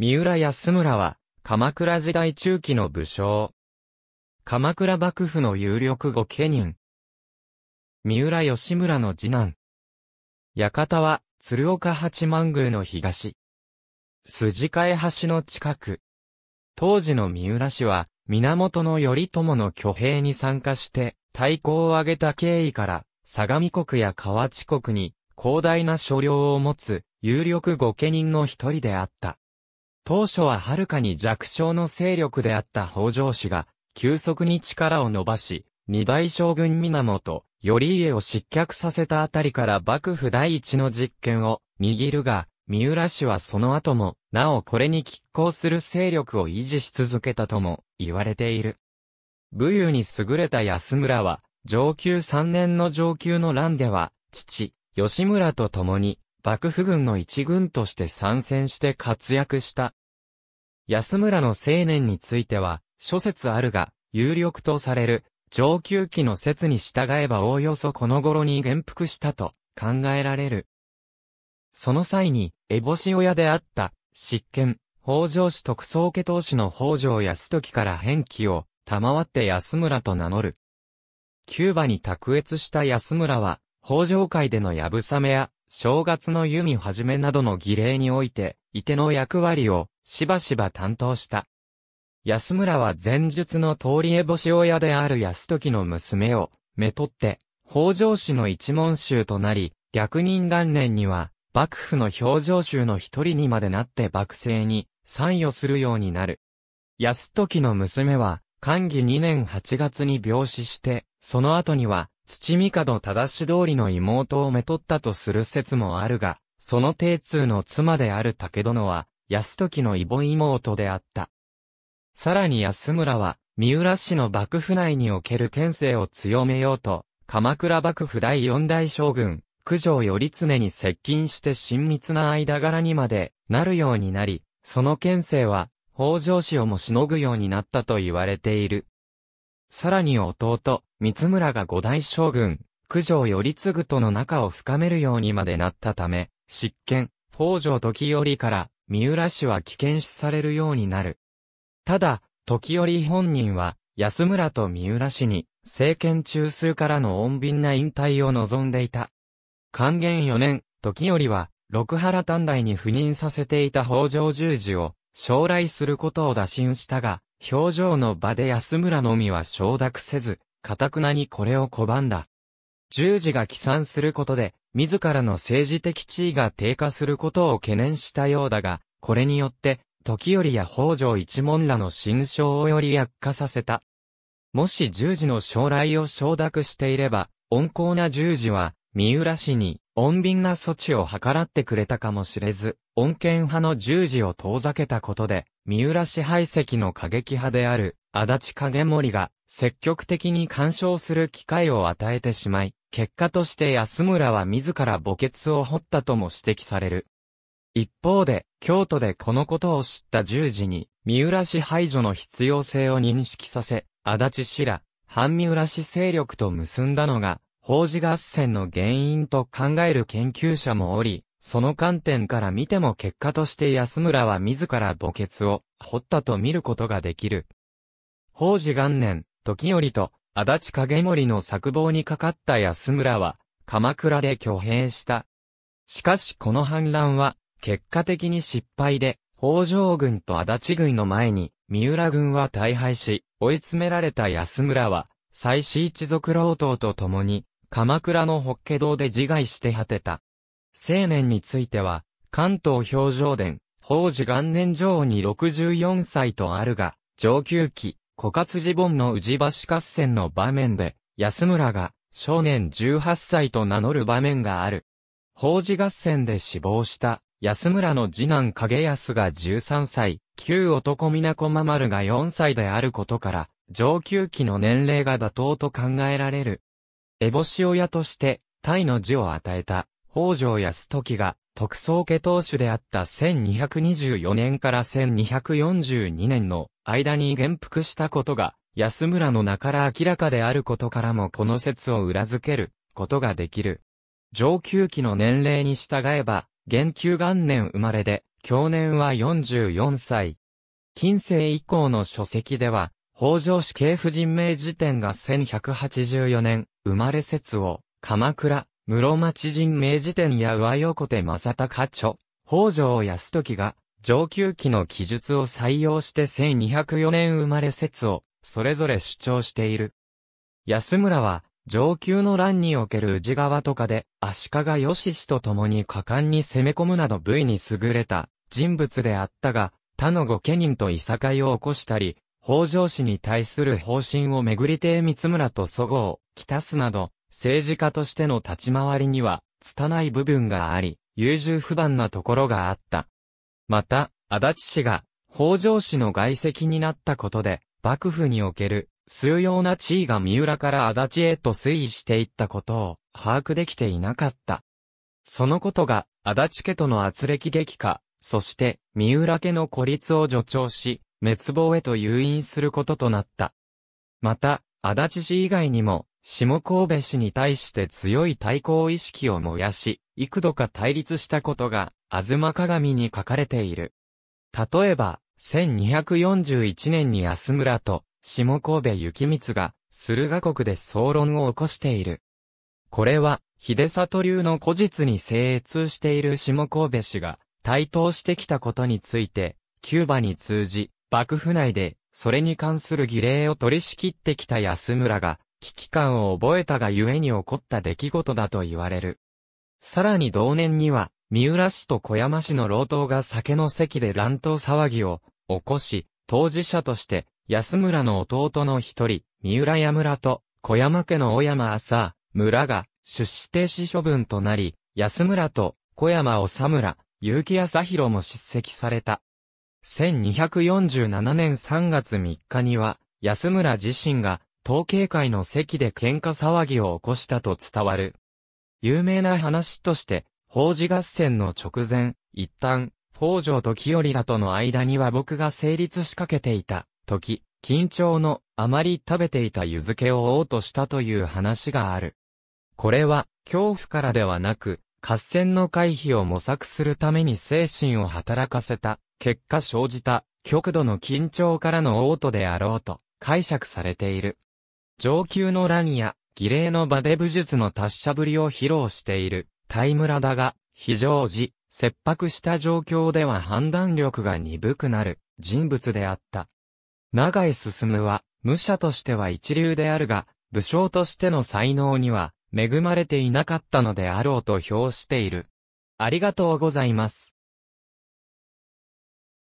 三浦安村は、鎌倉時代中期の武将。鎌倉幕府の有力御家人。三浦義村の次男。館は、鶴岡八幡宮の東。筋替橋の近く。当時の三浦氏は、源頼朝の挙兵に参加して、対抗を挙げた経緯から、相模国や河内国に、広大な所領を持つ、有力御家人の一人であった。当初ははるかに弱小の勢力であった北条氏が、急速に力を伸ばし、二大将軍源、頼家を失脚させたあたりから幕府第一の実権を握るが、三浦氏はその後も、なおこれに拮抗する勢力を維持し続けたとも言われている。武勇に優れた安村は、上級三年の上級の乱では、父、吉村と共に、幕府軍の一軍として参戦して活躍した安村の青年については、諸説あるが、有力とされる、上級期の説に従えばおおよそこの頃に元服したと考えられる。その際に、エボシ親であった、執権、北条氏特捜家当主の北条安時から返記を、賜って安村と名乗る。キューバに卓越した安村は、北条会でのやぶさめや、正月の弓はじめなどの儀礼において、いての役割をしばしば担当した。安村は前述の通り絵星親である安時の娘を、めとって、北条氏の一門衆となり、逆人元年には、幕府の表情衆の一人にまでなって幕政に参与するようになる。安時の娘は、寛義2年8月に病死して、その後には、土門忠し通りの妹をめとったとする説もあるが、その定通の妻である武殿は、安時の異母妹であった。さらに安村は、三浦市の幕府内における県政を強めようと、鎌倉幕府第四代将軍、九条頼常に接近して親密な間柄にまでなるようになり、その県政は、北条氏をもしのぐようになったと言われている。さらに弟、三村が五代将軍、九条頼次との仲を深めるようにまでなったため、執権、北条時頼から、三浦氏は危険視されるようになる。ただ、時折本人は、安村と三浦氏に、政権中枢からの穏便な引退を望んでいた。還元4年、時よりは、六原短大に赴任させていた北条十字を、将来することを打診したが、表情の場で安村のみは承諾せず、かたくなにこれを拒んだ。十字が起算することで、自らの政治的地位が低下することを懸念したようだが、これによって、時折や北条一門らの心象をより悪化させた。もし十字の将来を承諾していれば、温厚な十字は、三浦氏に、穏便な措置を図らってくれたかもしれず、穏健派の十字を遠ざけたことで、三浦氏排斥の過激派である、足立影森が、積極的に干渉する機会を与えてしまい、結果として安村は自ら墓穴を掘ったとも指摘される。一方で、京都でこのことを知った十字に、三浦氏排除の必要性を認識させ、足立氏ら、反三浦氏勢力と結んだのが、法事合戦の原因と考える研究者もおり、その観点から見ても結果として安村は自ら墓穴を掘ったと見ることができる。法事元年、時折と足立影森の策謀にかかった安村は、鎌倉で挙兵した。しかしこの反乱は、結果的に失敗で、北条軍と足立軍の前に、三浦軍は大敗し、追い詰められた安村は、妻子一族老党と共に、鎌倉の法華堂で自害して果てた。青年については、関東表情伝、法事。元年上に64歳とあるが、上級期、枯渇寺盆の宇治橋合戦の場面で、安村が少年18歳と名乗る場面がある。法事合戦で死亡した安村の次男影安が13歳、旧男皆ま丸が4歳であることから、上級期の年齢が妥当と考えられる。烏帽子親として、タイの字を与えた、北条安時が、特捜家当主であった1224年から1242年の間に元服したことが、安村の名から明らかであることからもこの説を裏付けることができる。上級期の年齢に従えば、元久元年生まれで、去年は44歳。近世以降の書籍では、北条氏系婦人名辞典が1184年、生まれ説を、鎌倉、室町人名辞典や上横手正隆著、北条泰時が、上級期の記述を採用して1204年生まれ説を、それぞれ主張している。安村は、上級の乱における宇治川とかで、足利義氏と共に果敢に攻め込むなど部位に優れた人物であったが、他の御家人といさかいを起こしたり、北条氏に対する方針をめぐりて三村と祖語をきたすなど、政治家としての立ち回りには、拙い部分があり、優柔不断なところがあった。また、足立氏が、北条氏の外籍になったことで、幕府における、重要な地位が三浦から足立へと推移していったことを、把握できていなかった。そのことが、足立家との圧力激化、そして、三浦家の孤立を助長し、滅亡へと誘引することとなった。また、足立氏以外にも、下神戸氏に対して強い対抗意識を燃やし、幾度か対立したことが吾妻鏡に書かれている。例えば、1241年に安村と下神戸幸光が駿河国で総論を起こしている。これは、秀里流の古実に精通している下神戸氏が台頭してきたことについて、キューバに通じ、幕府内で、それに関する儀礼を取り仕切ってきた安村が、危機感を覚えたがゆえに起こった出来事だと言われる。さらに同年には、三浦市と小山市の老頭が酒の席で乱闘騒ぎを起こし、当事者として、安村の弟の一人、三浦屋村と小山家の小山朝、村が出資停止処分となり、安村と小山む村、結城朝広も叱責された。1247年3月3日には、安村自身が、統計会の席で喧嘩騒ぎを起こしたと伝わる。有名な話として、法事合戦の直前、一旦、北条と清里らとの間には僕が成立しかけていた、時、緊張の、あまり食べていた湯漬けを嘔吐したという話がある。これは、恐怖からではなく、合戦の回避を模索するために精神を働かせた、結果生じた、極度の緊張からの嘔吐であろうと、解釈されている。上級の乱や、儀礼の場で武術の達者ぶりを披露している、タイムラだが、非常時、切迫した状況では判断力が鈍くなる人物であった。長井進は、武者としては一流であるが、武将としての才能には恵まれていなかったのであろうと評している。ありがとうございます。